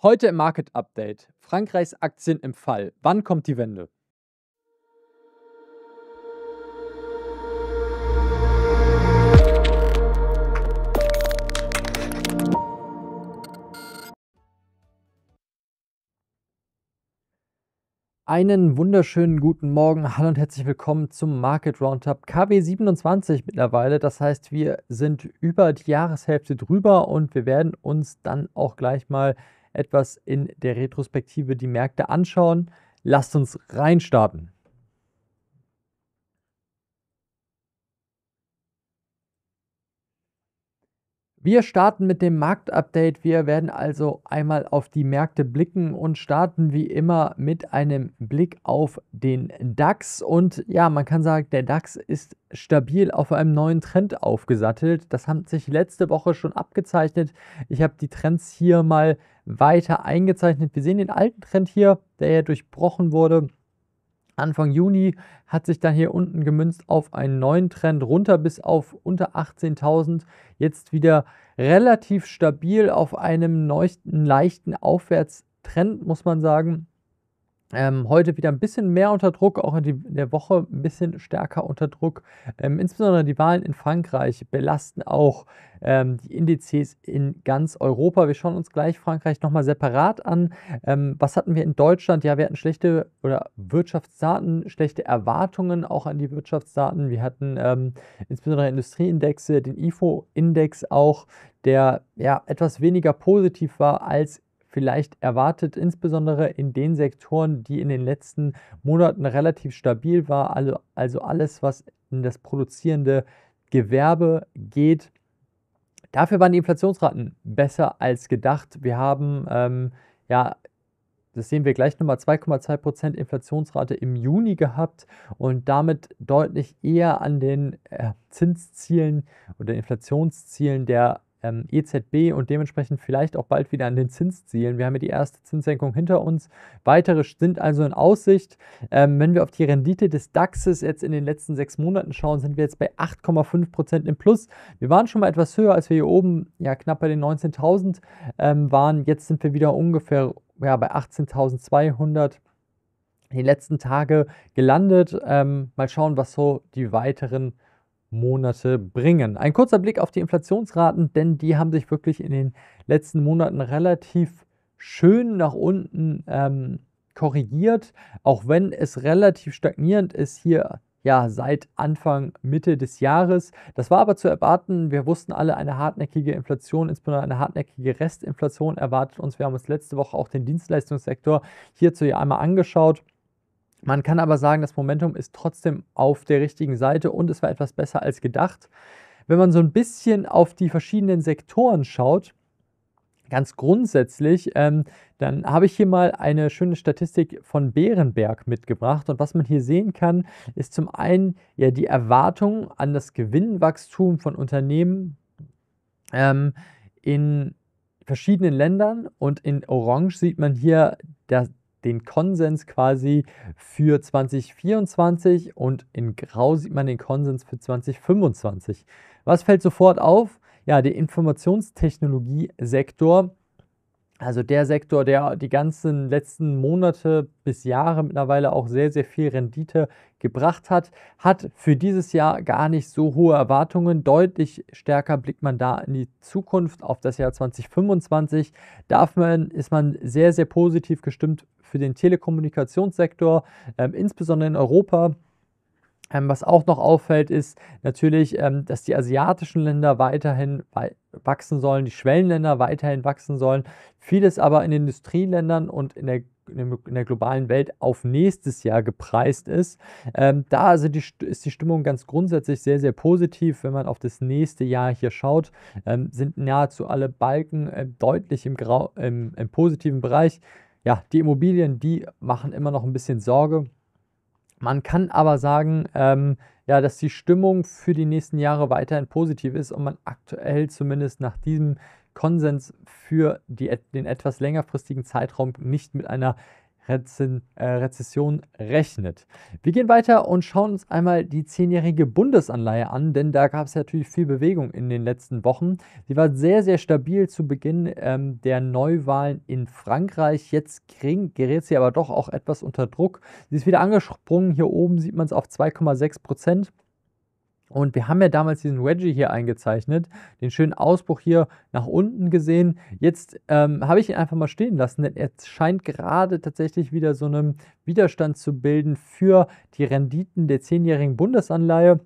Heute im Market Update. Frankreichs Aktien im Fall. Wann kommt die Wende? Einen wunderschönen guten Morgen, hallo und herzlich willkommen zum Market Roundup KW27 mittlerweile. Das heißt, wir sind über die Jahreshälfte drüber und wir werden uns dann auch gleich mal etwas in der Retrospektive die Märkte anschauen. Lasst uns reinstarten. Wir starten mit dem Marktupdate. Wir werden also einmal auf die Märkte blicken und starten wie immer mit einem Blick auf den DAX. Und ja, man kann sagen, der DAX ist stabil auf einem neuen Trend aufgesattelt. Das hat sich letzte Woche schon abgezeichnet. Ich habe die Trends hier mal weiter eingezeichnet. Wir sehen den alten Trend hier, der ja durchbrochen wurde Anfang Juni hat sich dann hier unten gemünzt auf einen neuen Trend runter bis auf unter 18.000. Jetzt wieder relativ stabil auf einem neuchten, leichten Aufwärtstrend, muss man sagen. Ähm, heute wieder ein bisschen mehr unter Druck, auch in, die, in der Woche ein bisschen stärker unter Druck. Ähm, insbesondere die Wahlen in Frankreich belasten auch ähm, die Indizes in ganz Europa. Wir schauen uns gleich Frankreich nochmal separat an. Ähm, was hatten wir in Deutschland? Ja, wir hatten schlechte oder Wirtschaftsdaten, schlechte Erwartungen auch an die Wirtschaftsdaten. Wir hatten ähm, insbesondere Industrieindexe, den IFO-Index auch, der ja etwas weniger positiv war als vielleicht erwartet, insbesondere in den Sektoren, die in den letzten Monaten relativ stabil war, also, also alles, was in das produzierende Gewerbe geht. Dafür waren die Inflationsraten besser als gedacht. Wir haben ähm, ja das sehen wir gleich nochmal, 2,2% Inflationsrate im Juni gehabt und damit deutlich eher an den äh, Zinszielen oder Inflationszielen der ähm, EZB und dementsprechend vielleicht auch bald wieder an den Zinszielen. Wir haben ja die erste Zinssenkung hinter uns. Weitere sind also in Aussicht. Ähm, wenn wir auf die Rendite des DAXes jetzt in den letzten sechs Monaten schauen, sind wir jetzt bei 8,5% Prozent im Plus. Wir waren schon mal etwas höher, als wir hier oben ja knapp bei den 19.000 ähm, waren. Jetzt sind wir wieder ungefähr ja, bei 18.200 die letzten Tage gelandet. Ähm, mal schauen, was so die weiteren Monate bringen. Ein kurzer Blick auf die Inflationsraten, denn die haben sich wirklich in den letzten Monaten relativ schön nach unten ähm, korrigiert, auch wenn es relativ stagnierend ist hier ja seit Anfang Mitte des Jahres. Das war aber zu erwarten. Wir wussten alle, eine hartnäckige Inflation, insbesondere eine hartnäckige Restinflation erwartet uns. Wir haben uns letzte Woche auch den Dienstleistungssektor hierzu ja einmal angeschaut. Man kann aber sagen, das Momentum ist trotzdem auf der richtigen Seite und es war etwas besser als gedacht. Wenn man so ein bisschen auf die verschiedenen Sektoren schaut, ganz grundsätzlich, ähm, dann habe ich hier mal eine schöne Statistik von Bärenberg mitgebracht. Und was man hier sehen kann, ist zum einen ja die Erwartung an das Gewinnwachstum von Unternehmen ähm, in verschiedenen Ländern und in Orange sieht man hier dass den Konsens quasi für 2024 und in Grau sieht man den Konsens für 2025. Was fällt sofort auf? Ja, der Informationstechnologiesektor also der Sektor, der die ganzen letzten Monate bis Jahre mittlerweile auch sehr, sehr viel Rendite gebracht hat, hat für dieses Jahr gar nicht so hohe Erwartungen. Deutlich stärker blickt man da in die Zukunft auf das Jahr 2025. Darf man, ist man sehr, sehr positiv gestimmt für den Telekommunikationssektor, äh, insbesondere in Europa ähm, was auch noch auffällt, ist natürlich, ähm, dass die asiatischen Länder weiterhin wachsen sollen, die Schwellenländer weiterhin wachsen sollen, vieles aber in Industrieländern und in der in der globalen Welt auf nächstes Jahr gepreist ist. Ähm, da also die, ist die Stimmung ganz grundsätzlich sehr, sehr positiv. Wenn man auf das nächste Jahr hier schaut, ähm, sind nahezu alle Balken äh, deutlich im, Grau, ähm, im positiven Bereich. Ja, die Immobilien, die machen immer noch ein bisschen Sorge. Man kann aber sagen, ähm, ja, dass die Stimmung für die nächsten Jahre weiterhin positiv ist und man aktuell zumindest nach diesem Konsens für die, den etwas längerfristigen Zeitraum nicht mit einer Rezen äh, Rezession rechnet. Wir gehen weiter und schauen uns einmal die zehnjährige Bundesanleihe an, denn da gab es natürlich viel Bewegung in den letzten Wochen. Sie war sehr, sehr stabil zu Beginn ähm, der Neuwahlen in Frankreich. Jetzt kriegen, gerät sie aber doch auch etwas unter Druck. Sie ist wieder angesprungen. Hier oben sieht man es auf 2,6 Prozent. Und wir haben ja damals diesen Wedgie hier eingezeichnet, den schönen Ausbruch hier nach unten gesehen. Jetzt ähm, habe ich ihn einfach mal stehen lassen, denn er scheint gerade tatsächlich wieder so einen Widerstand zu bilden für die Renditen der 10-jährigen Bundesanleihe.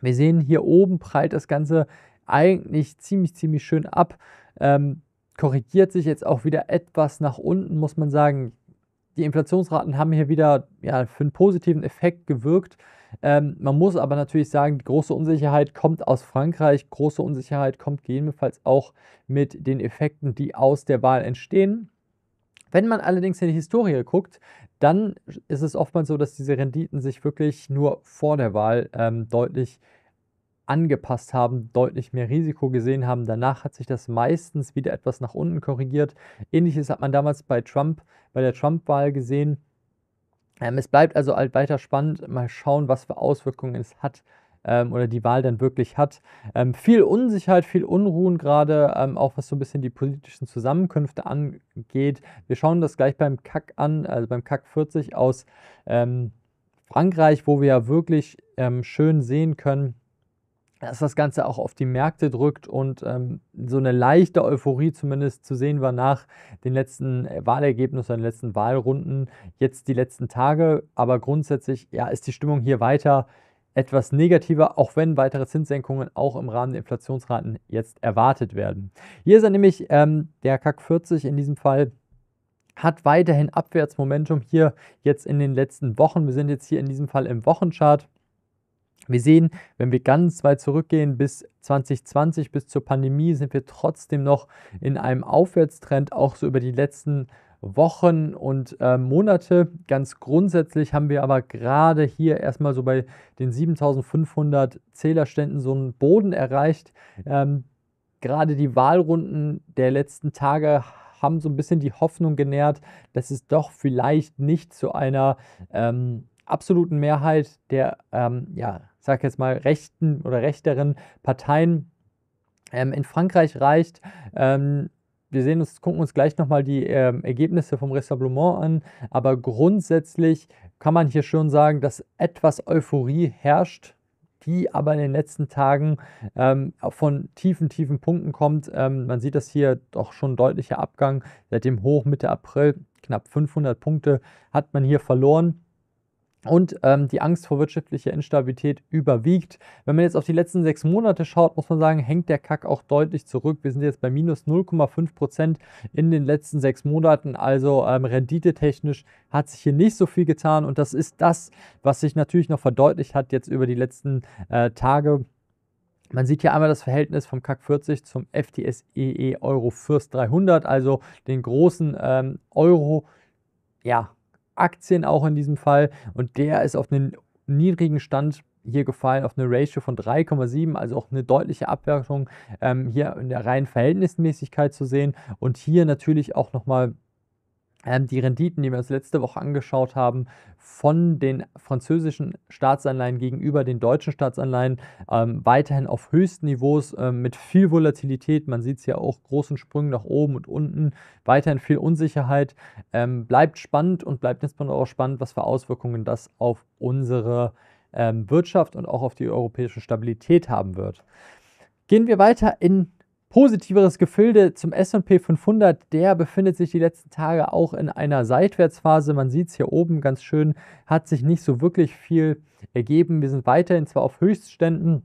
Wir sehen hier oben prallt das Ganze eigentlich ziemlich, ziemlich schön ab. Ähm, korrigiert sich jetzt auch wieder etwas nach unten, muss man sagen. Die Inflationsraten haben hier wieder ja, für einen positiven Effekt gewirkt. Ähm, man muss aber natürlich sagen, große Unsicherheit kommt aus Frankreich, große Unsicherheit kommt gegebenenfalls auch mit den Effekten, die aus der Wahl entstehen. Wenn man allerdings in die Historie guckt, dann ist es oftmals so, dass diese Renditen sich wirklich nur vor der Wahl ähm, deutlich angepasst haben, deutlich mehr Risiko gesehen haben. Danach hat sich das meistens wieder etwas nach unten korrigiert. Ähnliches hat man damals bei Trump, bei der Trump-Wahl gesehen. Ähm, es bleibt also halt weiter spannend. Mal schauen, was für Auswirkungen es hat ähm, oder die Wahl dann wirklich hat. Ähm, viel Unsicherheit, viel Unruhen gerade, ähm, auch was so ein bisschen die politischen Zusammenkünfte angeht. Wir schauen das gleich beim CAC an, also beim CAC 40 aus ähm, Frankreich, wo wir ja wirklich ähm, schön sehen können, dass das Ganze auch auf die Märkte drückt und ähm, so eine leichte Euphorie zumindest zu sehen war nach den letzten äh, Wahlergebnissen, den letzten Wahlrunden, jetzt die letzten Tage. Aber grundsätzlich ja, ist die Stimmung hier weiter etwas negativer, auch wenn weitere Zinssenkungen auch im Rahmen der Inflationsraten jetzt erwartet werden. Hier ist er nämlich ähm, der CAC 40 in diesem Fall hat weiterhin Abwärtsmomentum hier jetzt in den letzten Wochen. Wir sind jetzt hier in diesem Fall im Wochenchart wir sehen, wenn wir ganz weit zurückgehen bis 2020, bis zur Pandemie, sind wir trotzdem noch in einem Aufwärtstrend, auch so über die letzten Wochen und äh, Monate. Ganz grundsätzlich haben wir aber gerade hier erstmal so bei den 7500 Zählerständen so einen Boden erreicht. Ähm, gerade die Wahlrunden der letzten Tage haben so ein bisschen die Hoffnung genährt, dass es doch vielleicht nicht zu einer... Ähm, absoluten Mehrheit der, ähm, ja, sag jetzt mal, rechten oder rechteren Parteien ähm, in Frankreich reicht. Ähm, wir sehen uns, gucken uns gleich nochmal die ähm, Ergebnisse vom Ressemblement an, aber grundsätzlich kann man hier schon sagen, dass etwas Euphorie herrscht, die aber in den letzten Tagen ähm, von tiefen, tiefen Punkten kommt. Ähm, man sieht das hier doch schon deutlicher Abgang. Seit dem Hoch Mitte April, knapp 500 Punkte, hat man hier verloren und ähm, die Angst vor wirtschaftlicher Instabilität überwiegt. Wenn man jetzt auf die letzten sechs Monate schaut, muss man sagen, hängt der Kack auch deutlich zurück. Wir sind jetzt bei minus 0,5 Prozent in den letzten sechs Monaten. Also ähm, renditetechnisch hat sich hier nicht so viel getan und das ist das, was sich natürlich noch verdeutlicht hat jetzt über die letzten äh, Tage. Man sieht hier einmal das Verhältnis vom CAC 40 zum FTSEE e Euro First 300, also den großen ähm, Euro, ja, Aktien auch in diesem Fall und der ist auf einen niedrigen Stand hier gefallen auf eine Ratio von 3,7, also auch eine deutliche Abwertung ähm, hier in der reinen Verhältnismäßigkeit zu sehen und hier natürlich auch nochmal ähm, die Renditen, die wir uns letzte Woche angeschaut haben, von den französischen Staatsanleihen gegenüber den deutschen Staatsanleihen ähm, weiterhin auf höchsten Niveaus ähm, mit viel Volatilität. Man sieht es ja auch großen Sprüngen nach oben und unten, weiterhin viel Unsicherheit. Ähm, bleibt spannend und bleibt insbesondere auch spannend, was für Auswirkungen das auf unsere ähm, Wirtschaft und auch auf die europäische Stabilität haben wird. Gehen wir weiter in positiveres Gefilde zum SP 500, der befindet sich die letzten Tage auch in einer Seitwärtsphase. Man sieht es hier oben ganz schön, hat sich nicht so wirklich viel ergeben. Wir sind weiterhin zwar auf Höchstständen.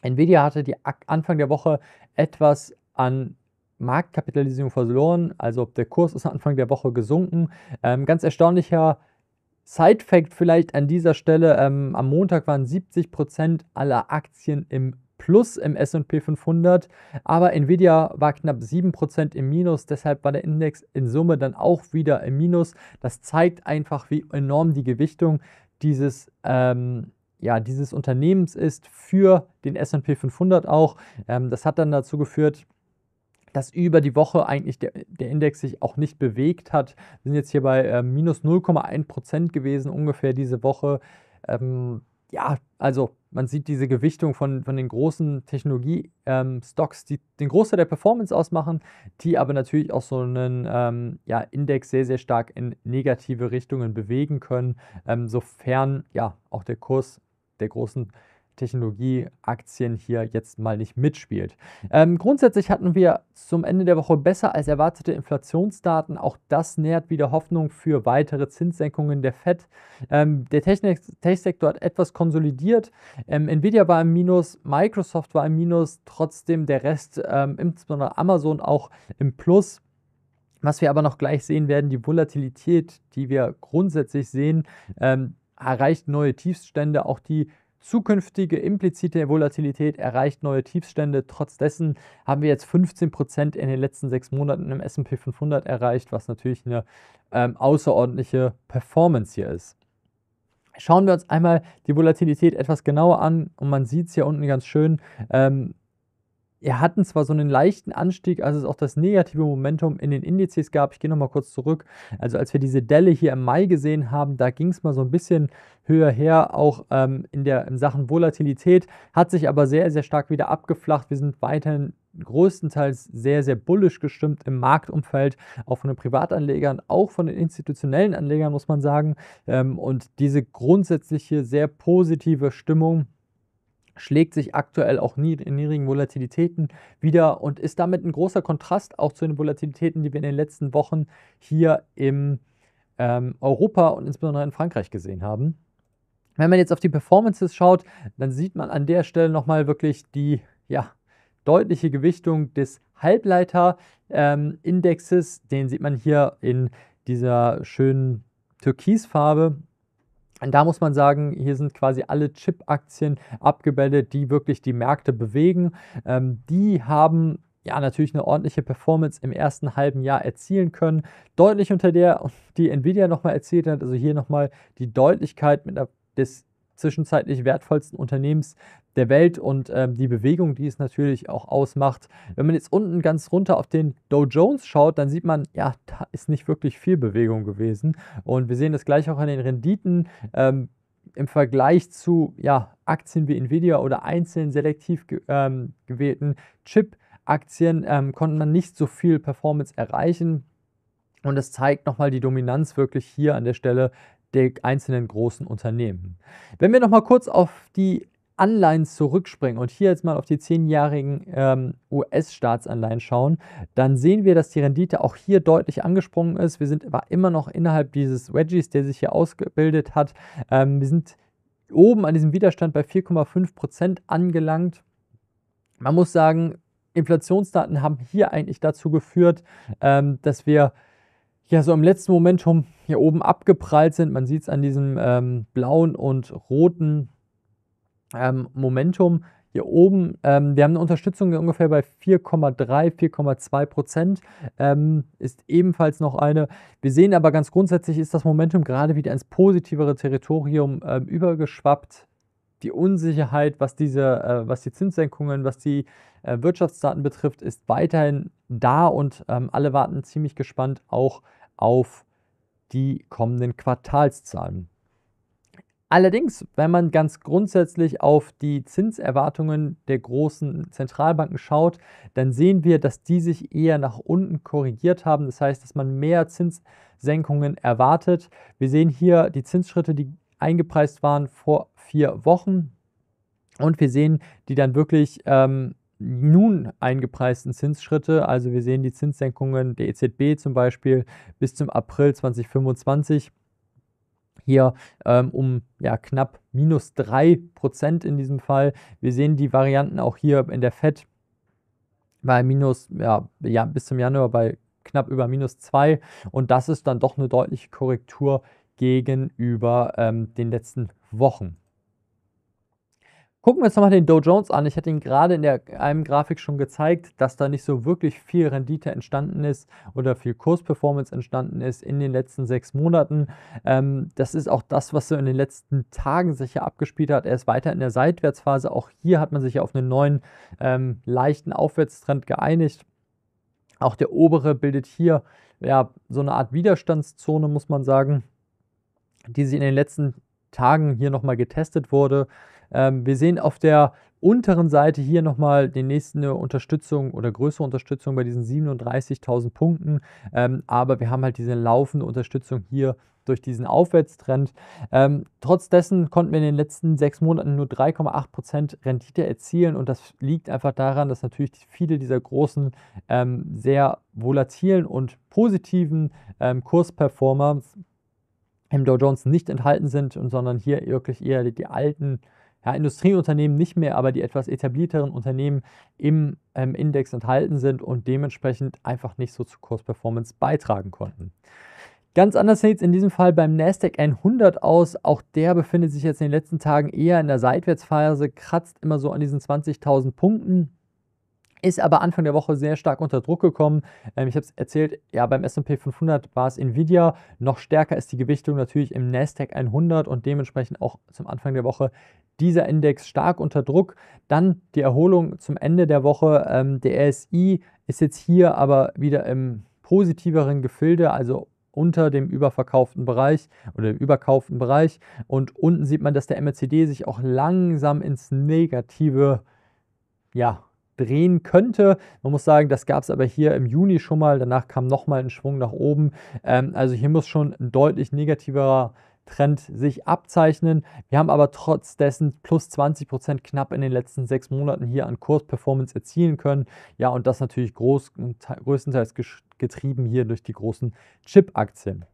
Nvidia hatte die Anfang der Woche etwas an Marktkapitalisierung verloren, also der Kurs ist Anfang der Woche gesunken. Ähm, ganz erstaunlicher Side-Fact vielleicht an dieser Stelle: ähm, Am Montag waren 70% aller Aktien im Plus im SP 500, aber Nvidia war knapp 7% im Minus, deshalb war der Index in Summe dann auch wieder im Minus. Das zeigt einfach, wie enorm die Gewichtung dieses ähm, ja, dieses Unternehmens ist für den SP 500 auch. Ähm, das hat dann dazu geführt, dass über die Woche eigentlich der, der Index sich auch nicht bewegt hat. Wir sind jetzt hier bei äh, minus 0,1 gewesen ungefähr diese Woche. Ähm, ja, also man sieht diese Gewichtung von, von den großen Technologie-Stocks, ähm, die den Großteil der Performance ausmachen, die aber natürlich auch so einen ähm, ja, Index sehr, sehr stark in negative Richtungen bewegen können, ähm, sofern ja auch der Kurs der großen Technologieaktien hier jetzt mal nicht mitspielt. Ähm, grundsätzlich hatten wir zum Ende der Woche besser als erwartete Inflationsdaten. Auch das nährt wieder Hoffnung für weitere Zinssenkungen der FED. Ähm, der Tech-Sektor hat etwas konsolidiert. Ähm, Nvidia war im Minus, Microsoft war im Minus, trotzdem der Rest, ähm, insbesondere Amazon, auch im Plus. Was wir aber noch gleich sehen werden, die Volatilität, die wir grundsätzlich sehen, ähm, erreicht neue Tiefstände. Auch die Zukünftige implizite Volatilität erreicht neue Tiefstände. Trotz haben wir jetzt 15% in den letzten sechs Monaten im SP 500 erreicht, was natürlich eine ähm, außerordentliche Performance hier ist. Schauen wir uns einmal die Volatilität etwas genauer an und man sieht es hier unten ganz schön. Ähm, wir hatten zwar so einen leichten Anstieg, als es auch das negative Momentum in den Indizes gab. Ich gehe nochmal kurz zurück. Also als wir diese Delle hier im Mai gesehen haben, da ging es mal so ein bisschen höher her, auch ähm, in, der, in Sachen Volatilität, hat sich aber sehr, sehr stark wieder abgeflacht. Wir sind weiterhin größtenteils sehr, sehr bullisch gestimmt im Marktumfeld, auch von den Privatanlegern, auch von den institutionellen Anlegern, muss man sagen. Ähm, und diese grundsätzliche, sehr positive Stimmung, schlägt sich aktuell auch in niedrigen Volatilitäten wieder und ist damit ein großer Kontrast auch zu den Volatilitäten, die wir in den letzten Wochen hier im ähm, Europa und insbesondere in Frankreich gesehen haben. Wenn man jetzt auf die Performances schaut, dann sieht man an der Stelle nochmal wirklich die ja, deutliche Gewichtung des Halbleiterindexes. Ähm, den sieht man hier in dieser schönen Türkisfarbe und da muss man sagen, hier sind quasi alle Chip-Aktien abgebildet, die wirklich die Märkte bewegen. Ähm, die haben ja, natürlich eine ordentliche Performance im ersten halben Jahr erzielen können. Deutlich unter der, die Nvidia nochmal erzielt hat. Also hier nochmal die Deutlichkeit mit der, des zwischenzeitlich wertvollsten Unternehmens der Welt und ähm, die Bewegung, die es natürlich auch ausmacht. Wenn man jetzt unten ganz runter auf den Dow Jones schaut, dann sieht man, ja, da ist nicht wirklich viel Bewegung gewesen. Und wir sehen das gleich auch an den Renditen. Ähm, im Vergleich zu ja, Aktien wie Nvidia oder einzelnen selektiv ge ähm, gewählten Chip-Aktien ähm, konnte man nicht so viel Performance erreichen. Und das zeigt nochmal die Dominanz wirklich hier an der Stelle der einzelnen großen Unternehmen. Wenn wir nochmal kurz auf die Anleihen zurückspringen und hier jetzt mal auf die zehnjährigen ähm, US-Staatsanleihen schauen, dann sehen wir, dass die Rendite auch hier deutlich angesprungen ist. Wir sind aber immer noch innerhalb dieses Wedges, der sich hier ausgebildet hat. Ähm, wir sind oben an diesem Widerstand bei 4,5 Prozent angelangt. Man muss sagen, Inflationsdaten haben hier eigentlich dazu geführt, ähm, dass wir ja so im letzten Moment schon hier oben abgeprallt sind. Man sieht es an diesem ähm, blauen und roten ähm, Momentum. Hier oben, ähm, wir haben eine Unterstützung ungefähr bei 4,3, 4,2 Prozent, ähm, ist ebenfalls noch eine. Wir sehen aber ganz grundsätzlich ist das Momentum gerade wieder ins positivere Territorium ähm, übergeschwappt die Unsicherheit, was, diese, äh, was die Zinssenkungen, was die äh, Wirtschaftsdaten betrifft, ist weiterhin da und ähm, alle warten ziemlich gespannt auch auf die kommenden Quartalszahlen. Allerdings, wenn man ganz grundsätzlich auf die Zinserwartungen der großen Zentralbanken schaut, dann sehen wir, dass die sich eher nach unten korrigiert haben. Das heißt, dass man mehr Zinssenkungen erwartet. Wir sehen hier die Zinsschritte, die eingepreist waren vor vier Wochen. Und wir sehen, die dann wirklich ähm, nun eingepreisten Zinsschritte, also wir sehen die Zinssenkungen der EZB zum Beispiel bis zum April 2025 hier ähm, um ja, knapp minus 3% in diesem Fall. Wir sehen die Varianten auch hier in der FED bei minus, ja, ja, bis zum Januar bei knapp über minus 2 und das ist dann doch eine deutliche Korrektur gegenüber ähm, den letzten Wochen. Gucken wir uns nochmal den Dow Jones an. Ich hatte ihn gerade in der, einem Grafik schon gezeigt, dass da nicht so wirklich viel Rendite entstanden ist oder viel Kursperformance entstanden ist in den letzten sechs Monaten. Ähm, das ist auch das, was so in den letzten Tagen sich ja abgespielt hat. Er ist weiter in der Seitwärtsphase. Auch hier hat man sich auf einen neuen ähm, leichten Aufwärtstrend geeinigt. Auch der obere bildet hier ja, so eine Art Widerstandszone, muss man sagen, die sich in den letzten Tagen hier nochmal getestet wurde. Ähm, wir sehen auf der unteren Seite hier nochmal die nächste Unterstützung oder größere Unterstützung bei diesen 37.000 Punkten. Ähm, aber wir haben halt diese laufende Unterstützung hier durch diesen Aufwärtstrend. Ähm, trotz dessen konnten wir in den letzten sechs Monaten nur 3,8% Rendite erzielen und das liegt einfach daran, dass natürlich viele dieser großen, ähm, sehr volatilen und positiven ähm, Kursperformers im Dow Jones nicht enthalten sind, und sondern hier wirklich eher die, die alten ja, Industrieunternehmen nicht mehr, aber die etwas etablierteren Unternehmen im ähm, Index enthalten sind und dementsprechend einfach nicht so zur Kursperformance beitragen konnten. Ganz anders sieht es in diesem Fall beim Nasdaq 100 aus. Auch der befindet sich jetzt in den letzten Tagen eher in der Seitwärtsphase, kratzt immer so an diesen 20.000 Punkten ist aber Anfang der Woche sehr stark unter Druck gekommen. Ähm, ich habe es erzählt, ja, beim S&P 500 war es Nvidia, noch stärker ist die Gewichtung natürlich im Nasdaq 100 und dementsprechend auch zum Anfang der Woche dieser Index stark unter Druck. Dann die Erholung zum Ende der Woche. Ähm, der RSI ist jetzt hier aber wieder im positiveren Gefilde, also unter dem überverkauften Bereich oder überkauften Bereich. Und unten sieht man, dass der MACD sich auch langsam ins Negative ja, drehen könnte. Man muss sagen, das gab es aber hier im Juni schon mal. Danach kam nochmal ein Schwung nach oben. Ähm, also hier muss schon ein deutlich negativerer äh, Trend sich abzeichnen. Wir haben aber trotz dessen plus 20 Prozent knapp in den letzten sechs Monaten hier an Kursperformance erzielen können. Ja, und das natürlich groß, größtenteils getrieben hier durch die großen Chip-Aktien.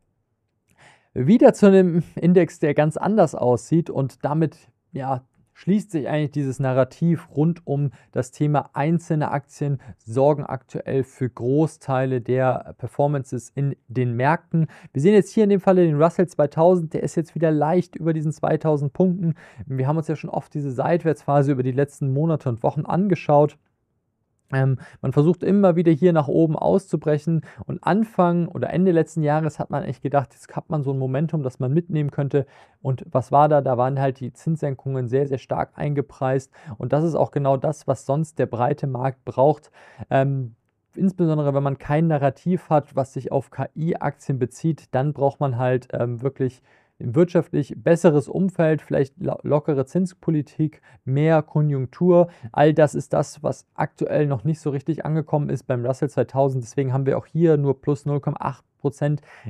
Wieder zu einem Index, der ganz anders aussieht und damit ja schließt sich eigentlich dieses Narrativ rund um das Thema einzelne Aktien sorgen aktuell für Großteile der Performances in den Märkten. Wir sehen jetzt hier in dem Falle den Russell 2000, der ist jetzt wieder leicht über diesen 2000 Punkten. Wir haben uns ja schon oft diese Seitwärtsphase über die letzten Monate und Wochen angeschaut. Ähm, man versucht immer wieder hier nach oben auszubrechen und Anfang oder Ende letzten Jahres hat man echt gedacht, jetzt hat man so ein Momentum, das man mitnehmen könnte. Und was war da? Da waren halt die Zinssenkungen sehr, sehr stark eingepreist und das ist auch genau das, was sonst der breite Markt braucht. Ähm, insbesondere wenn man kein Narrativ hat, was sich auf KI-Aktien bezieht, dann braucht man halt ähm, wirklich wirtschaftlich besseres Umfeld, vielleicht lockere Zinspolitik, mehr Konjunktur. All das ist das, was aktuell noch nicht so richtig angekommen ist beim Russell 2000. Deswegen haben wir auch hier nur plus 0,8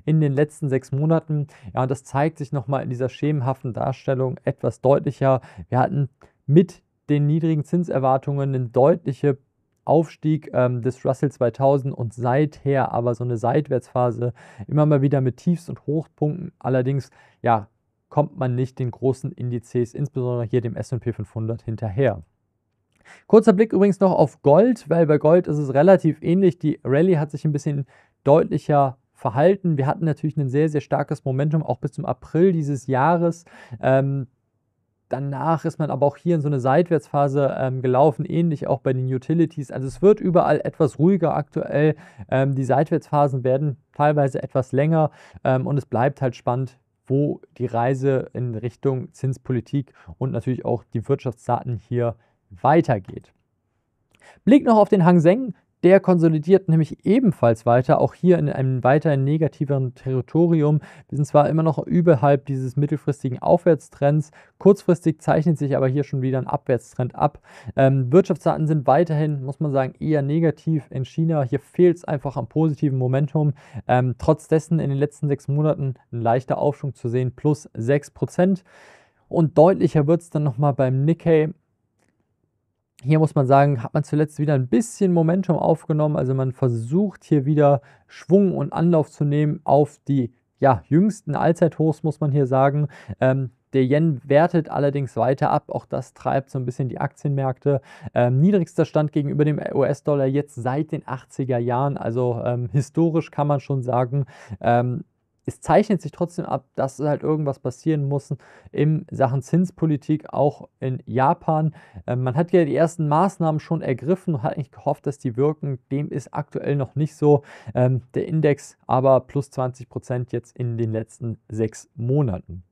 in den letzten sechs Monaten. Ja, und das zeigt sich nochmal in dieser schemenhaften Darstellung etwas deutlicher. Wir hatten mit den niedrigen Zinserwartungen eine deutliche Aufstieg ähm, des Russell 2000 und seither aber so eine Seitwärtsphase, immer mal wieder mit Tiefs und Hochpunkten. Allerdings, ja, kommt man nicht den großen Indizes, insbesondere hier dem SP 500, hinterher. Kurzer Blick übrigens noch auf Gold, weil bei Gold ist es relativ ähnlich. Die Rallye hat sich ein bisschen deutlicher verhalten. Wir hatten natürlich ein sehr, sehr starkes Momentum auch bis zum April dieses Jahres. Ähm, Danach ist man aber auch hier in so eine Seitwärtsphase ähm, gelaufen, ähnlich auch bei den Utilities. Also es wird überall etwas ruhiger aktuell. Ähm, die Seitwärtsphasen werden teilweise etwas länger ähm, und es bleibt halt spannend, wo die Reise in Richtung Zinspolitik und natürlich auch die Wirtschaftsdaten hier weitergeht. Blick noch auf den Hang Seng. Der konsolidiert nämlich ebenfalls weiter, auch hier in einem weiterhin negativeren Territorium. Wir sind zwar immer noch überhalb dieses mittelfristigen Aufwärtstrends, kurzfristig zeichnet sich aber hier schon wieder ein Abwärtstrend ab. Ähm, Wirtschaftsdaten sind weiterhin, muss man sagen, eher negativ in China. Hier fehlt es einfach am positiven Momentum. Ähm, trotz dessen in den letzten sechs Monaten ein leichter Aufschwung zu sehen, plus 6%. Und deutlicher wird es dann nochmal beim Nikkei. Hier muss man sagen, hat man zuletzt wieder ein bisschen Momentum aufgenommen. Also man versucht hier wieder Schwung und Anlauf zu nehmen auf die ja, jüngsten Allzeithochs, muss man hier sagen. Ähm, der Yen wertet allerdings weiter ab. Auch das treibt so ein bisschen die Aktienmärkte. Ähm, niedrigster Stand gegenüber dem US-Dollar jetzt seit den 80er Jahren. Also ähm, historisch kann man schon sagen, ähm, es zeichnet sich trotzdem ab, dass halt irgendwas passieren muss in Sachen Zinspolitik, auch in Japan. Ähm, man hat ja die ersten Maßnahmen schon ergriffen und hat eigentlich gehofft, dass die wirken. Dem ist aktuell noch nicht so. Ähm, der Index aber plus 20 Prozent jetzt in den letzten sechs Monaten.